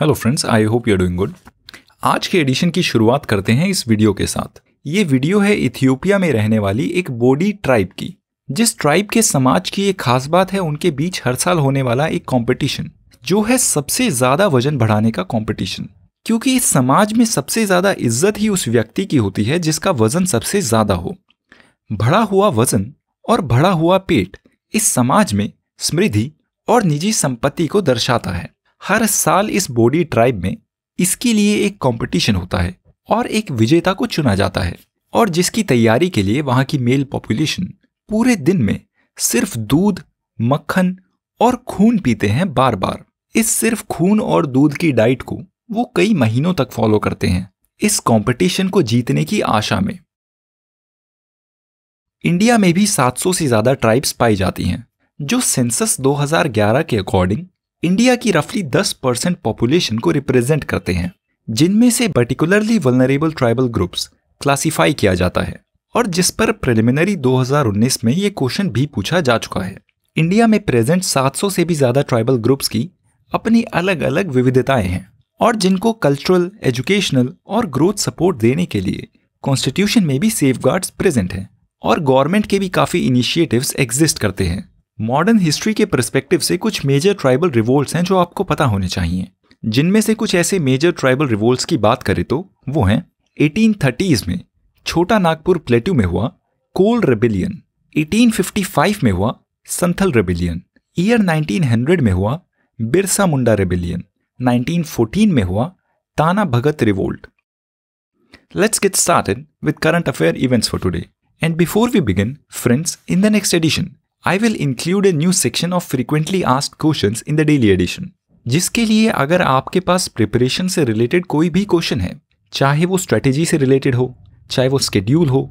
hello friends I hope you are doing good आज के addition की शुरुआत करते हैं इस वीडियो के साथ ये वीडियो है इथियोपिया में रहने वाली एक बोडी ट्राइब की जिस ट्राइब के समाज की एक खास बात है उनके बीच हर साल होने वाला एक कंपटीशन जो है सबसे ज़्यादा वजन बढ़ाने का कंपटीशन क्योंकि इस समाज में सबसे ज़्यादा इज्जत ही उस व्यक्ति की होती है जिसका वजन सबसे ज़्यादा हो बढ़ा हुआ वजन और बढ़ा हुआ पेट इस समाज में समृद्धि और निजी संपत्ति को दर्शाता है हर साल इस बोडी ट्राइब में इसके लिए एक कंपटीशन होता है और एक विजेता को चुना जाता है और जिसकी तैयारी के लिए वहां की मेल पॉपुलेशन पूरे दिन में सिर्फ दूध मक्खन और खून पीते हैं बार बार इस सिर्फ खून और दूध की डाइट को वो कई महीनों तक फॉलो करते हैं इस कंपटीशन को जीतने की आशा में इंडिया में भी 700 से ज़्यादा ट्राइब्स पाई जाती हैं जो सेंसस 2011 के अकॉर्डिंग इंडिया की रफली 10 परसेंट पॉपुलेशन को रिप्रेजेंट करते हैं जिनमें से particularly vulnerable tribal groups classify किया जाता है और जिस पर प्रिलिमिनरी 2019 में ये क्वेश्चन भी पूछा जा चुका है इंडिया में प्रेजेंट 700 से भी ज़्यादा ट्राइबल ग्रुप्स की अपनी अलग अलग विविधताएं हैं और जिनको कल्चरल एजुकेशनल और ग्रोथ सपोर्ट देने के लिए कॉन्स्टिट्यूशन में भी सेफ प्रेजेंट हैं और गवर्नमेंट के भी काफ़ी इनिशिएटिव्स एग्जिस्ट करते हैं मॉडर्न हिस्ट्री के परस्पेक्टिव से कुछ मेजर ट्राइबल रिवोल्ट्स हैं जो आपको पता होने चाहिए जिनमें से कुछ ऐसे मेजर ट्राइबल रिवोल्ट्स की बात करें तो वो हैं एटीन में छोटा नागपुर प्लेट्यू में हुआ कोल रेबिलियन 1855 में हुआ संथल रेबिलियन ईयर 1900 में हुआ बिरसा मुंडा रेबिलियन 1914 में हुआ Tana Bhagat revolt let's get started with current affair events for today and before we begin friends in the next edition I will include a new section of frequently asked question in the daily edition जिसके लिए अगर आपके पास preparation से related कोई भी question है चाहे वो स्ट्रेटेजी से रिलेटेड हो चाहे वो स्केड्यूल हो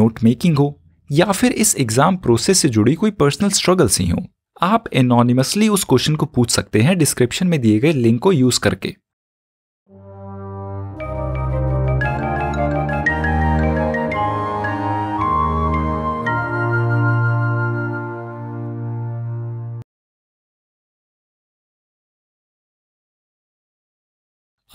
नोट मेकिंग हो या फिर इस एग्जाम प्रोसेस से जुड़ी कोई पर्सनल स्ट्रगल ही हो आप एनोनिमसली उस क्वेश्चन को पूछ सकते हैं डिस्क्रिप्शन में दिए गए लिंक को यूज करके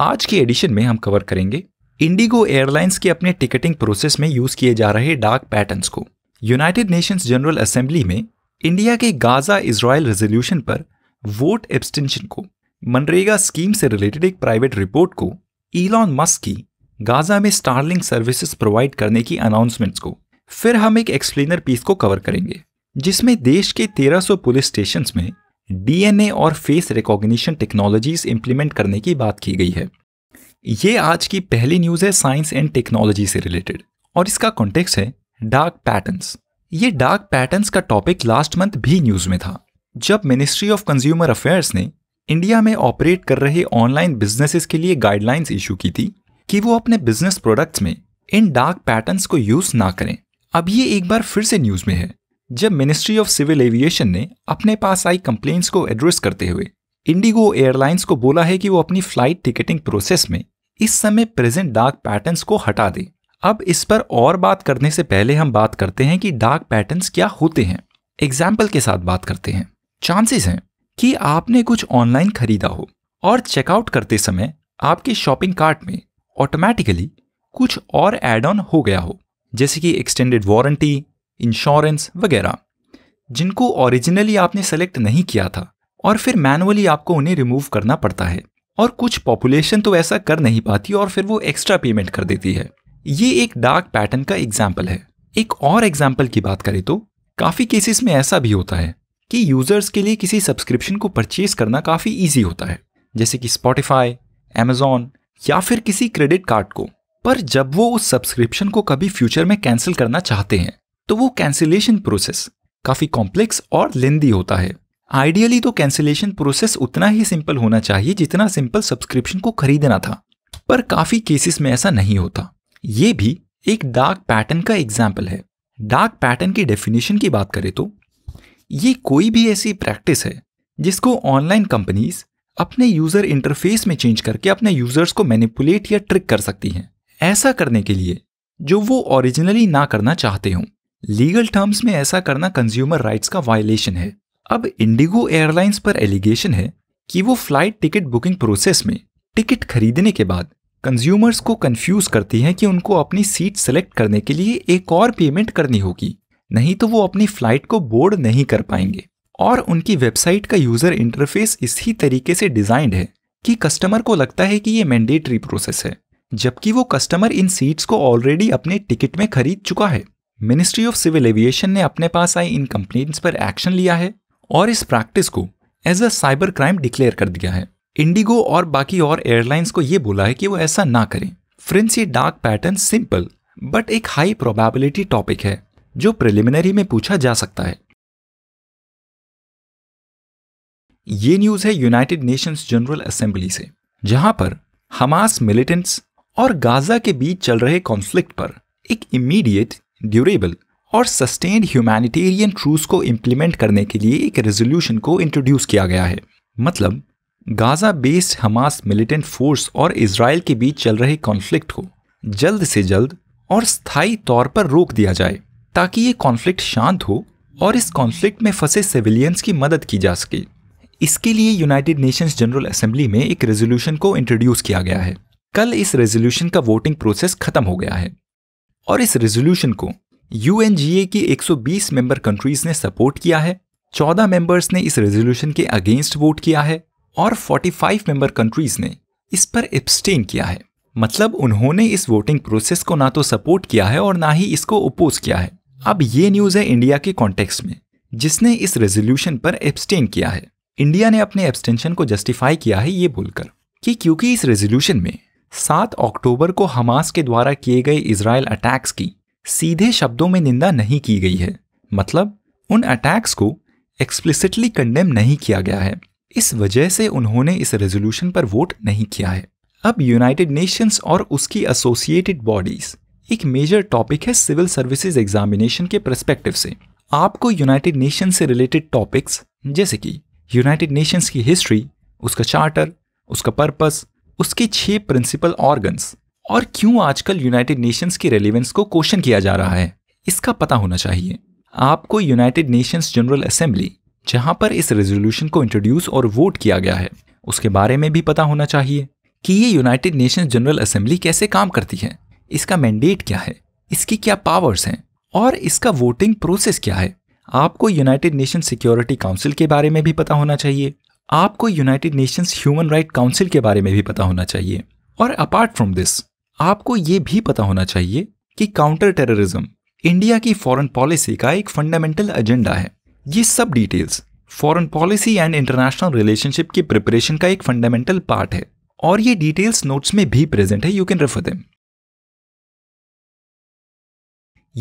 आज के एडिशन में हम कवर करेंगे इंडिगो एयरलाइंस के अपने टिकटिंग प्रोसेस में यूज किए जा रहे डार्क पैटर्न्स को यूनाइटेड नेशंस जनरल असेंबली में इंडिया के गाजा इसराइल रेजोल्यूशन पर वोट एब्सटेंशन को मनरेगा स्कीम से रिलेटेड एक प्राइवेट रिपोर्ट को इलॉन मस्क की गाजा में स्टारलिंग सर्विसेज प्रोवाइड करने की अनाउंसमेंट्स को फिर हम एक एक्सप्लेनर पीस को कवर करेंगे जिसमें देश के 1300 पुलिस स्टेशन में डीएनए और फेस रिकॉग्निशन टेक्नोलॉजीज इंप्लीमेंट करने की बात की गई है ये आज की पहली न्यूज़ है साइंस एंड टेक्नोलॉजी से रिलेटेड और इसका कॉन्टेक्स्ट है डार्क पैटर्न्स ये डार्क पैटर्न्स का टॉपिक लास्ट मंथ भी न्यूज़ में था जब मिनिस्ट्री ऑफ कंज्यूमर अफेयर्स ने इंडिया में ऑपरेट कर रहे ऑनलाइन बिजनेसेस के लिए गाइडलाइंस इशू की थी कि वो अपने बिजनेस प्रोडक्ट्स में इन डार्क पैटर्न्स को यूज ना करें अब ये एक बार फिर से न्यूज में है जब मिनिस्ट्री ऑफ सिविल एविएशन ने अपने पास आई कंप्लेन्स को एड्रेस करते हुए इंडिगो एयरलाइंस को बोला है कि वो अपनी फ्लाइट टिकटिंग प्रोसेस में इस समय प्रेजेंट डार्क पैटर्न्स को हटा दे अब इस पर और बात करने से पहले हम बात करते हैं कि डार्क पैटर्न्स क्या होते हैं एग्जाम्पल के साथ बात करते हैं चांसेस हैं कि आपने कुछ ऑनलाइन खरीदा हो और चेकआउट करते समय आपके शॉपिंग कार्ट में ऑटोमेटिकली कुछ और एड ऑन हो गया हो जैसे कि एक्सटेंडेड वारंटी इंश्योरेंस वगैरह जिनको ओरिजिनली आपने सेलेक्ट नहीं किया था और फिर मैनुअली आपको उन्हें रिमूव करना पड़ता है और कुछ पॉपुलेशन तो ऐसा कर नहीं पाती और फिर वो एक्स्ट्रा पेमेंट कर देती है ये एक डार्क पैटर्न का एग्जाम्पल है एक और एग्जाम्पल की बात करें तो काफ़ी केसेस में ऐसा भी होता है कि यूजर्स के लिए किसी सब्सक्रिप्शन को परचेज करना काफ़ी ईजी होता है जैसे कि स्पॉटिफाई एमेजॉन या फिर किसी क्रेडिट कार्ड को पर जब वो उस सब्सक्रिप्शन को कभी फ्यूचर में कैंसिल करना चाहते हैं तो वो कैंसिलेशन प्रोसेस काफ़ी कॉम्प्लेक्स और लेंदी होता है आइडियली तो कैंसिलेशन प्रोसेस उतना ही सिंपल होना चाहिए जितना सिंपल सब्सक्रिप्शन को खरीदना था पर काफ़ी केसेस में ऐसा नहीं होता ये भी एक डार्क पैटर्न का एग्जाम्पल है डार्क पैटर्न की डेफिनेशन की बात करें तो ये कोई भी ऐसी प्रैक्टिस है जिसको ऑनलाइन कंपनीज अपने यूजर इंटरफेस में चेंज करके अपने यूजर्स को मैनिपुलेट या ट्रिक कर सकती हैं ऐसा करने के लिए जो वो ओरिजिनली ना करना चाहते हों लीगल टर्म्स में ऐसा करना कंज्यूमर राइट्स का वायलेशन है अब इंडिगो एयरलाइंस पर एलिगेशन है कि वो फ्लाइट टिकट बुकिंग प्रोसेस में टिकट खरीदने के बाद कंज्यूमर्स को कंफ्यूज करती है कि उनको अपनी सीट सेलेक्ट करने के लिए एक और पेमेंट करनी होगी नहीं तो वो अपनी फ्लाइट को बोर्ड नहीं कर पाएंगे और उनकी वेबसाइट का यूजर इंटरफेस इसी तरीके से डिजाइंड है कि कस्टमर को लगता है कि ये मैंडेटरी प्रोसेस है जबकि वो कस्टमर इन सीट्स को ऑलरेडी अपने टिकट में खरीद चुका है मिनिस्ट्री ऑफ सिविल एविएशन ने अपने पास आई इन कंप्लेन्ट्स पर एक्शन लिया है और इस प्रैक्टिस को as a cyber crime declare कर दिया है इंडिगो और बाकी और एयरलाइंस को यह बोला है कि वो ऐसा ना करें फ्रेंड्स ये डार्क पैटर्न सिंपल बट एक हाई प्रोबेबिलिटी टॉपिक है जो प्रिलिमिनरी में पूछा जा सकता है ये न्यूज है यूनाइटेड नेशंस जनरल असेंबली से जहां पर हमास मिलिटेंट्स और गाजा के बीच चल रहे कॉन्फ्लिक्ट पर एक इमीडिएट ड्यूरेबल और सस्टेन्ड ह्यूमैनिटेरियन ट्रूस को इम्प्लीमेंट करने के लिए एक रेजोल्यूशन को इंट्रोड्यूस किया गया है मतलब Gaza based Hamas militant force और इसराइल के बीच चल रहे कॉन्फ्लिक्ट को जल्द से जल्द और स्थायी तौर पर रोक दिया जाए ताकि ये कॉन्फ्लिक्ट शांत हो और इस कॉन्फ्लिक्ट में फंसे सिविलियंस की मदद की जा सके इसके लिए यूनाइटेड नेशंस जनरल असेंबली में एक रेजोल्यूशन को इंट्रोड्यूस किया गया है कल इस रेजोल्यूशन का वोटिंग प्रोसेस खत्म हो गया है और इस रेजोल्यूशन को यू की 120 मेंबर कंट्रीज ने सपोर्ट किया है 14 मेंबर्स ने इस रेजोल्यूशन के अगेंस्ट वोट किया है और 45 मेंबर कंट्रीज ने इस पर एब्सटेन किया है मतलब उन्होंने इस वोटिंग प्रोसेस को ना तो सपोर्ट किया है और ना ही इसको ओपोज किया है अब ये न्यूज़ है इंडिया के कॉन्टेक्स्ट में जिसने इस रेजोल्यूशन पर एब्सटेन किया है इंडिया ने अपने एब्सटेंशन को जस्टिफाई किया है ये बोलकर कि क्योंकि इस रेजोल्यूशन में सात अक्टूबर को हमास के द्वारा किए गए इसराइल अटैक्स की सीधे शब्दों में निंदा नहीं की गई है मतलब उन अटैक्स को एक्सप्लिसिटली कंडेम नहीं किया गया है इस वजह से उन्होंने इस रेजोल्यूशन पर वोट नहीं किया है अब यूनाइटेड नेशंस और उसकी एसोसिएटेड बॉडीज एक मेजर टॉपिक है सिविल सर्विसेज एग्जामिनेशन के परस्पेक्टिव से आपको यूनाइटेड नेशन से रिलेटेड टॉपिक्स जैसे कि यूनाइटेड नेशंस की हिस्ट्री उसका चार्टर उसका पर्पस उसके छह प्रिंसिपल ऑर्गन्स और क्यों आजकल यूनाइटेड नेशंस की रेलिवेंस को क्वेश्चन किया जा रहा है इसका पता होना चाहिए आपको यूनाइटेड नेशंस जनरल असेंबली जहां पर इस रेजोल्यूशन को इंट्रोड्यूस और वोट किया गया है उसके बारे में भी पता होना चाहिए कि ये यूनाइटेड नेशंस जनरल असेंबली कैसे काम करती है इसका मैंडेट क्या है इसकी क्या पावर्स हैं और इसका वोटिंग प्रोसेस क्या है आपको यूनाइटेड नेशन सिक्योरिटी काउंसिल के बारे में भी पता होना चाहिए आपको United Nations human right council के बारे में भी पता होना चाहिए और अपार्ट फ्रॉम दिस आपको ये भी पता होना चाहिए कि काउंटर टेररिज्म इंडिया की फॉरेन पॉलिसी का एक फंडामेंटल एजेंडा है ये सब details foreign policy and international relationship की प्रिपरेशन का एक फंडामेंटल पार्ट है और ये डिटेल्स नोट्स में भी प्रेजेंट है यू कैन रेफर देम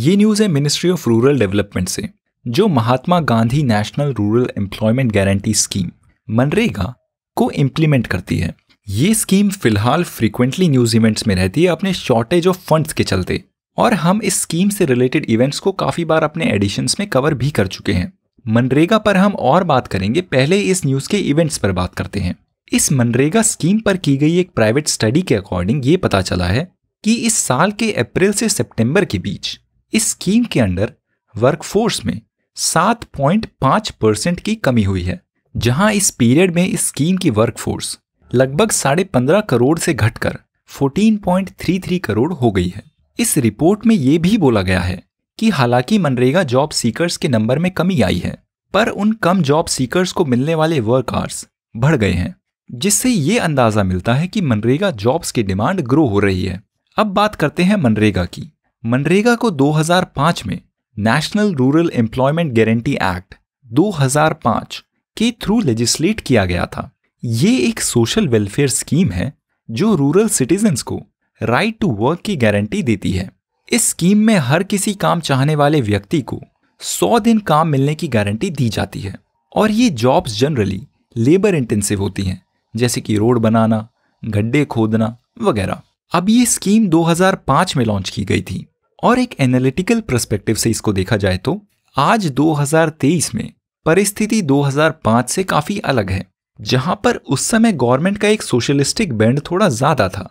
ये न्यूज़ है मिनिस्ट्री ऑफ रूरल डेवलपमेंट से जो Mahatma Gandhi national rural employment guarantee scheme मनरेगा को इम्प्लीमेंट करती है ये स्कीम फिलहाल फ्रीक्वेंटली न्यूज इवेंट्स में रहती है अपने शॉर्टेज ऑफ फंड्स के चलते और हम इस स्कीम से रिलेटेड इवेंट्स को काफ़ी बार अपने एडिशंस में कवर भी कर चुके हैं मनरेगा पर हम और बात करेंगे पहले इस न्यूज़ के इवेंट्स पर बात करते हैं इस मनरेगा स्कीम पर की गई एक प्राइवेट स्टडी के अकॉर्डिंग ये पता चला है कि इस साल के अप्रैल से सितंबर के बीच इस स्कीम के अंडर वर्कफोर्स में 7.5 परसेंट की कमी हुई है जहां इस पीरियड में इस स्कीम की वर्कफोर्स लगभग साढ़े पंद्रह करोड़ से घटकर 14.33 करोड़ हो गई है इस रिपोर्ट में ये भी बोला गया है कि हालांकि मनरेगा जॉब सीकर्स के नंबर में कमी आई है पर उन कम जॉब सीकर्स को मिलने वाले वर्क आवर्स बढ़ गए हैं जिससे ये अंदाजा मिलता है कि मनरेगा जॉब्स की डिमांड ग्रो हो रही है अब बात करते हैं मनरेगा की मनरेगा को 2005 में national rural employment guarantee act 2005 के थ्रू लेजिस्लेट किया गया था ये एक सोशल वेलफेयर स्कीम है जो रूरल सिटीजन को राइट टू वर्क की गारंटी देती है इस स्कीम में हर किसी काम चाहने वाले व्यक्ति को 100 दिन काम मिलने की गारंटी दी जाती है और ये जॉब्स जनरली लेबर इंटेंसिव होती हैं जैसे कि रोड बनाना गड्ढे खोदना वगैरह अब ये स्कीम 2005 में लॉन्च की गई थी और एक एनालिटिकल प्रस्पेक्टिव से इसको देखा जाए तो आज 2023 में परिस्थिति 2005 से काफी अलग है जहां पर उस समय गवर्नमेंट का एक सोशलिस्टिक बैंड थोड़ा ज्यादा था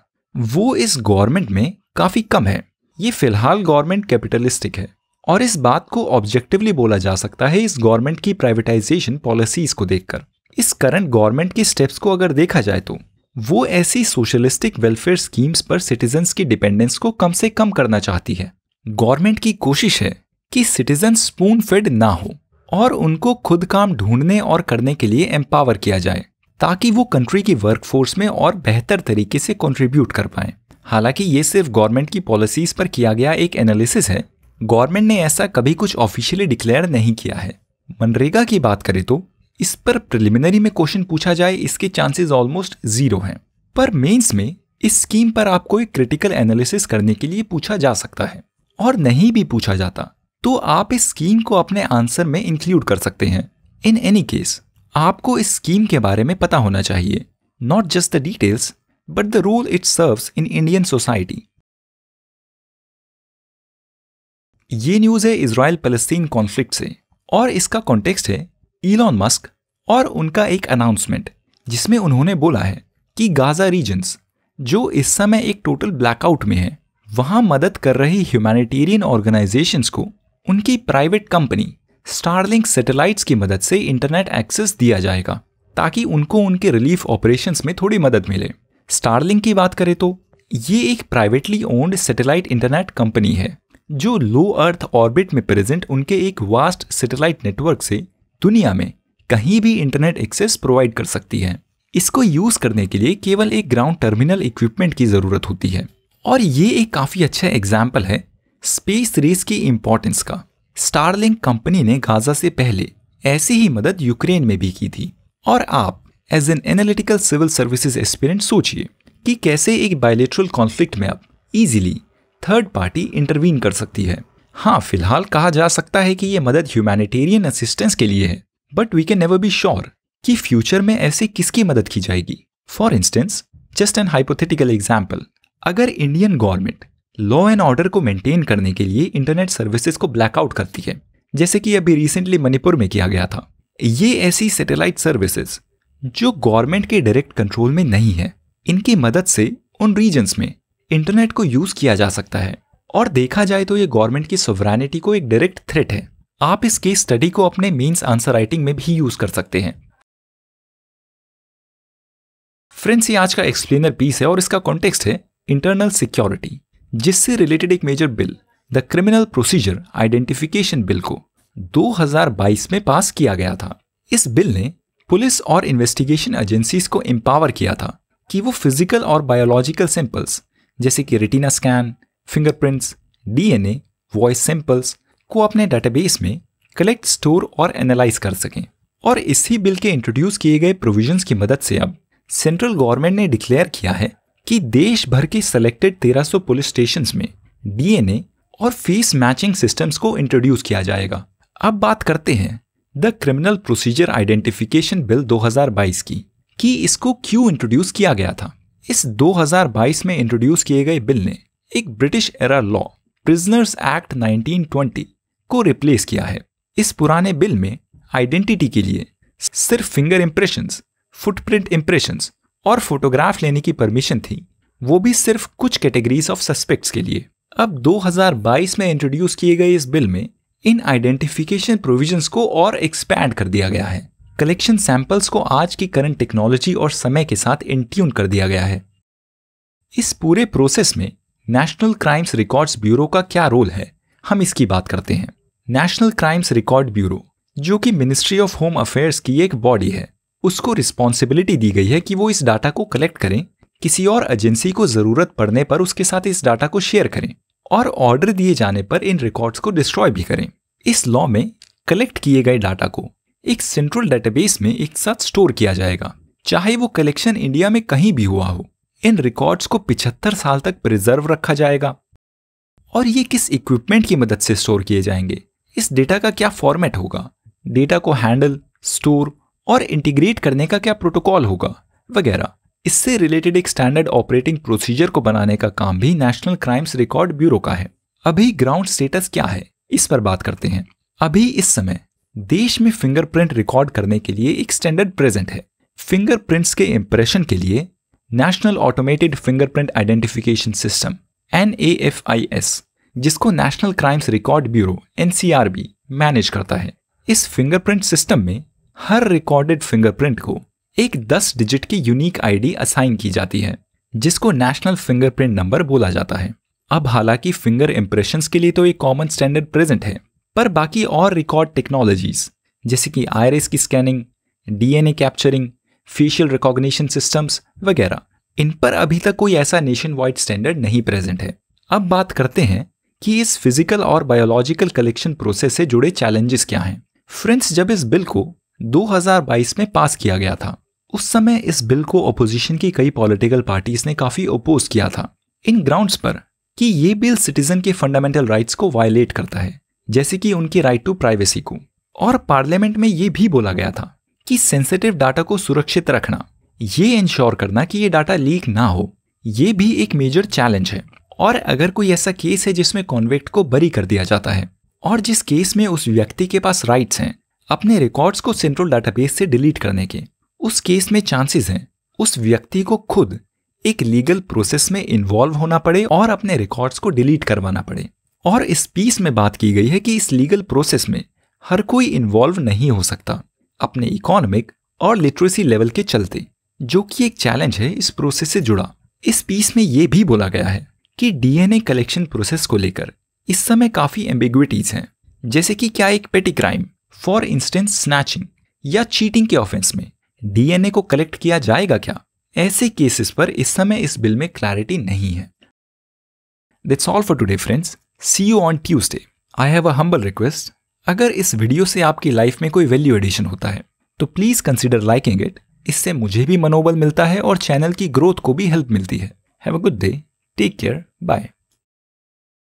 वो इस गवर्नमेंट में काफी कम है ये फिलहाल गवर्नमेंट कैपिटलिस्टिक है और इस बात को ऑब्जेक्टिवली बोला जा सकता है इस गवर्नमेंट की प्राइवेटाइजेशन पॉलिसीज को देखकर इस करंट गवर्नमेंट के स्टेप्स को अगर देखा जाए तो वो ऐसी सोशलिस्टिक वेलफेयर स्कीम्स पर सिटीजन्स की डिपेंडेंस को कम से कम करना चाहती है गवर्नमेंट की कोशिश है कि सिटीजन स्पून फेड ना हो और उनको खुद काम ढूंढने और करने के लिए एम्पावर किया जाए ताकि वो कंट्री की वर्कफोर्स में और बेहतर तरीके से कंट्रीब्यूट कर पाए हालांकि ये सिर्फ गवर्नमेंट की पॉलिसीज पर किया गया एक एनालिसिस है गवर्नमेंट ने ऐसा कभी कुछ ऑफिशियली डिक्लेयर नहीं किया है मनरेगा की बात करें तो इस पर प्रिलिमिनरी में क्वेश्चन पूछा जाए इसके चांसेस ऑलमोस्ट जीरो हैं पर मेंस में इस स्कीम पर आपको एक क्रिटिकल एनालिसिस करने के लिए पूछा जा सकता है और नहीं भी पूछा जाता तो आप इस स्कीम को अपने आंसर में इंक्लूड कर सकते हैं इन एनी केस आपको इस स्कीम के बारे में पता होना चाहिए not just the details but the role it serve in Indian society ये न्यूज़ है इसराइल पैलेस्तीन कॉन्फ्लिक्ट से और इसका कॉन्टेक्स्ट है इलॉन मस्क और उनका एक अनाउंसमेंट जिसमें उन्होंने बोला है कि गाज़ा रीजन्स जो इस समय एक टोटल ब्लैकआउट में है वहां मदद कर रही ह्यूमैनिटेरियन ऑर्गेनाइजेशंस को उनकी प्राइवेट कंपनी स्टारलिंक सैटेलाइट्स की मदद से इंटरनेट एक्सेस दिया जाएगा ताकि उनको उनके रिलीफ ऑपरेशंस में थोड़ी मदद मिले स्टारलिंक की बात करें तो ये एक privately owned satellite internet company है जो लो अर्थ ऑर्बिट में प्रेजेंट उनके एक वास्ट सैटेलाइट नेटवर्क से दुनिया में कहीं भी इंटरनेट एक्सेस प्रोवाइड कर सकती है इसको यूज़ करने के लिए केवल एक ग्राउंड टर्मिनल इक्विपमेंट की ज़रूरत होती है और ये एक काफ़ी अच्छा एग्जाम्पल है स्पेस रेस की इम्पोर्टेंस का स्टारलिंक कंपनी ने गाजा से पहले ऐसी ही मदद यूक्रेन में भी की थी और आप as an analytical civil services aspirant सोचिए कि कैसे एक बायोलेट्रल कॉन्फ्लिक्ट में आप इजीली थर्ड पार्टी इंटरवीन कर सकती है हाँ फिलहाल कहा जा सकता है कि ये मदद ह्यूमैनिटेरियन असिस्टेंस के लिए है but we can never be sure कि फ्यूचर में ऐसे किसकी मदद की जाएगी for instance just an hypothetical example अगर Indian government law and order को मेंटेन करने के लिए इंटरनेट सर्विसेज को ब्लैकआउट करती है जैसे कि अभी रिसेंटली मणिपुर में किया गया था ये ऐसी सैटेलाइट सर्विसेज जो गवर्नमेंट के डायरेक्ट कंट्रोल में नहीं है इनकी मदद से उन रीजन्स में इंटरनेट को यूज किया जा सकता है और देखा जाए तो ये गवर्नमेंट की सोवरानिटी को एक डायरेक्ट थ्रेट है आप इस केस स्टडी को अपने मेंस आंसर राइटिंग में भी यूज कर सकते हैं फ्रेंड्स ये आज का एक्सप्लेनर पीस है और इसका कॉन्टेक्स्ट है इंटरनल सिक्योरिटी जिससे रिलेटेड एक major bill the criminal procedure identification bill को 2022 में पास किया गया था इस बिल ने पुलिस और इन्वेस्टिगेशन एजेंसीज को एम्पावर किया था कि वो फिजिकल और बायोलॉजिकल सैंपल्स जैसे कि retina scan fingerprints DNA voice samples को अपने डेटाबेस में कलेक्ट स्टोर और एनालाइज कर सकें और इसी बिल के इंट्रोड्यूस किए गए प्रोविजंस की मदद से अब सेंट्रल गवर्नमेंट ने डिक्लेयर किया है कि देश भर के सिलेक्टेड 1300 पुलिस स्टेशन में डीएनए और फेस मैचिंग सिस्टम्स को इंट्रोड्यूस किया जाएगा अब बात करते हैं the criminal procedure identification bill 2022 की कि इसको क्यों इंट्रोड्यूस किया गया था इस 2022 में इंट्रोड्यूस किए गए बिल ने एक British era law prisoners act 1920 को रिप्लेस किया है इस पुराने बिल में आइडेंटिटी के लिए सिर्फ फिंगर इंप्रेशन फुटप्रिंट इंप्रेशन और फोटोग्राफ लेने की परमिशन थी वो भी सिर्फ कुछ कैटेगरीज ऑफ सस्पेक्ट्स के लिए अब 2022 में इंट्रोड्यूस किए गए इस बिल में इन आइडेंटिफिकेशन प्रोविजंस को और एक्सपैंड कर दिया गया है कलेक्शन सैंपल्स को आज की करंट टेक्नोलॉजी और समय के साथ इंट्यून कर दिया गया है इस पूरे प्रोसेस में नेशनल क्राइम्स रिकॉर्ड्स ब्यूरो का क्या रोल है हम इसकी बात करते हैं नेशनल क्राइम्स रिकॉर्ड ब्यूरो जो कि मिनिस्ट्री ऑफ होम अफेयर्स की एक बॉडी है उसको रिस्पॉन्सिबिलिटी दी गई है कि वो इस डाटा को कलेक्ट करें किसी और एजेंसी को ज़रूरत पड़ने पर उसके साथ इस डाटा को शेयर करें और ऑर्डर दिए जाने पर इन रिकॉर्ड्स को डिस्ट्रॉय भी करें इस लॉ में कलेक्ट किए गए डाटा को एक सेंट्रल डेटाबेस में एक साथ स्टोर किया जाएगा चाहे वो कलेक्शन इंडिया में कहीं भी हुआ हो इन रिकॉर्ड्स को 75 साल तक प्रिजर्व रखा जाएगा और ये किस इक्विपमेंट की मदद से स्टोर किए जाएंगे इस डेटा का क्या फॉर्मेट होगा डेटा को हैंडल स्टोर और इंटीग्रेट करने का क्या प्रोटोकॉल होगा वगैरह इससे रिलेटेड एक स्टैंडर्ड ऑपरेटिंग प्रोसीजर को बनाने का काम भी नेशनल क्राइम्स रिकॉर्ड ब्यूरो का है अभी ग्राउंड स्टेटस क्या है इस पर बात करते हैं अभी इस समय देश में फिंगरप्रिंट रिकॉर्ड करने के लिए एक स्टैंडर्ड प्रेजेंट है फिंगरप्रिंट्स के इम्प्रेशन के लिए national automated fingerprint identification system एन जिसको नेशनल क्राइम्स रिकॉर्ड ब्यूरो एन मैनेज करता है इस फिंगरप्रिंट सिस्टम में हर रिकॉर्डेड फिंगरप्रिंट को एक 10 डिजिट की यूनिक आईडी असाइन की जाती है जिसको नेशनल फिंगरप्रिंट नंबर बोला जाता है अब हालांकि फिंगर इंप्रेशन के लिए तो एक कॉमन स्टैंडर्ड प्रेजेंट है पर बाकी और रिकॉर्ड टेक्नोलॉजीज जैसे कि आयरिस की scanning DNA capturing facial recognition systems वगैरह इन पर अभी तक कोई ऐसा नेशन वाइड स्टैंडर्ड नहीं प्रेजेंट है अब बात करते हैं कि इस फिजिकल और बायोलॉजिकल कलेक्शन प्रोसेस से जुड़े चैलेंजेस क्या हैं फ्रेंड्स जब इस बिल को 2022 में पास किया गया था उस समय इस बिल को अपोजिशन की कई पॉलिटिकल पार्टीज ने काफी अपोज किया था इन ग्राउंड्स पर कि ये बिल सिटीजन के फंडामेंटल राइट्स को वायलेट करता है जैसे कि उनकी राइट टू प्राइवेसी को और पार्लियामेंट में ये भी बोला गया था कि सेंसिटिव डाटा को सुरक्षित रखना ये इंश्योर करना कि ये डाटा लीक ना हो ये भी एक मेजर चैलेंज है और अगर कोई ऐसा केस है जिसमें कॉन्वेक्ट को बरी कर दिया जाता है और जिस केस में उस व्यक्ति के पास राइट्स हैं अपने रिकॉर्ड्स को सेंट्रल डाटाबेस से डिलीट करने के उस केस में चांसेस हैं उस व्यक्ति को खुद एक लीगल प्रोसेस में इन्वॉल्व होना पड़े और अपने रिकॉर्ड्स को डिलीट करवाना पड़े और इस पीस में बात की गई है कि इस लीगल प्रोसेस में हर कोई इन्वॉल्व नहीं हो सकता अपने इकोनॉमिक और लिटरेसी लेवल के चलते जो कि एक चैलेंज है इस प्रोसेस से जुड़ा इस पीस में ये भी बोला गया है कि डीएनए कलेक्शन प्रोसेस को लेकर इस समय काफ़ी एम्बिग्विटीज हैं जैसे कि क्या एक petty crime for instance snatching या चीटिंग के ऑफेंस में डीएनए को कलेक्ट किया जाएगा क्या ऐसे केसेस पर इस समय इस बिल में क्लैरिटी नहीं है that's all for today friends see you on Tuesday I have a humble request अगर इस वीडियो से आपकी लाइफ में कोई वैल्यू एडिशन होता है तो प्लीज कंसिडर लाइकिंग इट इससे मुझे भी मनोबल मिलता है और चैनल की ग्रोथ को भी हेल्प मिलती है have a good day take care bye